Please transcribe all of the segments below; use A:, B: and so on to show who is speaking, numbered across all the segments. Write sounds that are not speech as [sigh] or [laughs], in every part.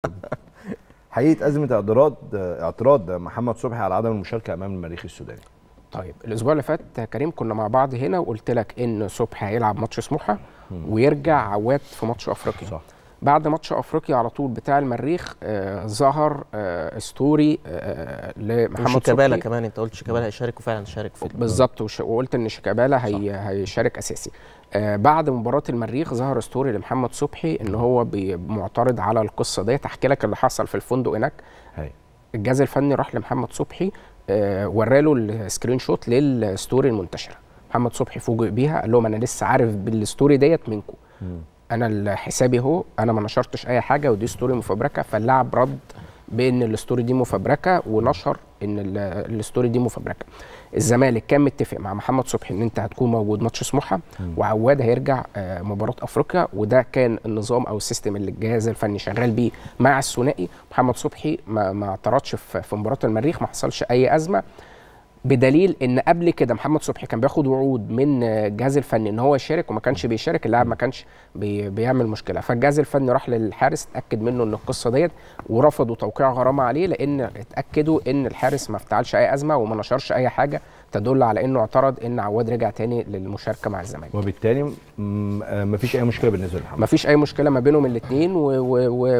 A: [laughs] حقيقه ازمه اعتراض اعتراض محمد صبحي على عدم المشاركه امام المريخ السوداني طيب الاسبوع اللي فات كريم كنا مع بعض هنا وقلت لك ان صبحي هيلعب ماتش سموحه ويرجع عواد في ماتش افريقيا صح. بعد ماتش افريقيا على طول بتاع المريخ آه ظهر آه ستوري آه لمحمد شيكابالا كمان انت قلت شيكابالا هيشارك وفعلا شارك في بالظبط وقلت ان شيكابالا هي هيشارك اساسي آه بعد مباراه المريخ ظهر ستوري لمحمد صبحي ان هو معترض على القصه ديت احكي لك اللي حصل في الفندق هناك الجهاز الفني راح لمحمد صبحي آه وراله السكرين شوت للستوري المنتشره محمد صبحي فوجئ بيها قال لهم انا لسه عارف بالستوري ديت منكم انا حسابي اهو انا ما نشرتش اي حاجه ودي ستوري مفبركه فاللاعب رد بان الستوري دي مفبركه ونشر ان الستوري دي مفبركه الزمالك كان متفق مع محمد صبحي ان انت هتكون موجود ماتش سموحه وعواد هيرجع آه، مباراه افريقيا وده كان النظام او السيستم اللي الجهاز الفني شغال بيه مع الثنائي محمد صبحي ما اعترضش في مباراه المريخ ما حصلش اي ازمه بدليل ان قبل كده محمد صبحي كان بياخد وعود من الجهاز الفني ان هو يشارك وما كانش بيشارك اللاعب ما كانش بي بيعمل مشكله فالجهاز الفني راح للحارس اتاكد منه ان القصه ديت ورفضوا توقيع غرامه عليه لان اتاكدوا ان الحارس ما افتعلش اي ازمه وما نشرش اي حاجه تدل على انه اعترض ان عواد رجع تاني للمشاركه مع الزمالك وبالتالي مفيش اي مشكله بالنسبه لمحمد مفيش اي مشكله ما بينهم الاثنين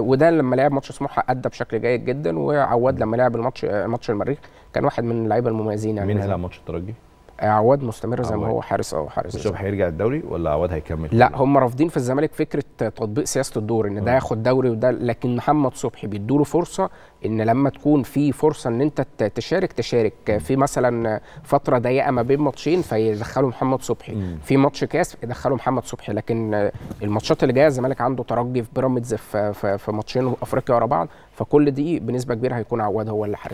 A: وده لما لعب ماتش سموحه ادى بشكل جيد جدا وعواد لما لعب الماتش ماتش المريخ كان واحد من اللعيبه المميزين يعني مين هيلعب ماتش الترجي؟ عواد مستمر زي ما هو حارس اه حارس مش هيرجع الدوري ولا عواد هيكمل لا هم رافضين في الزمالك فكره تطبيق سياسه الدور ان ده ياخد دوري وده لكن محمد صبحي بيدوا له فرصه ان لما تكون في فرصه ان انت تشارك تشارك في مثلا فتره ضيقه ما بين ماتشين فيدخلوا محمد صبحي في ماتش كاس يدخلوا محمد صبحي لكن الماتشات اللي جايه الزمالك عنده ترجي في بيراميدز في ماتشين افريقيا ورا بعض فكل دي بنسبه كبيره هيكون عواد هو اللي حارس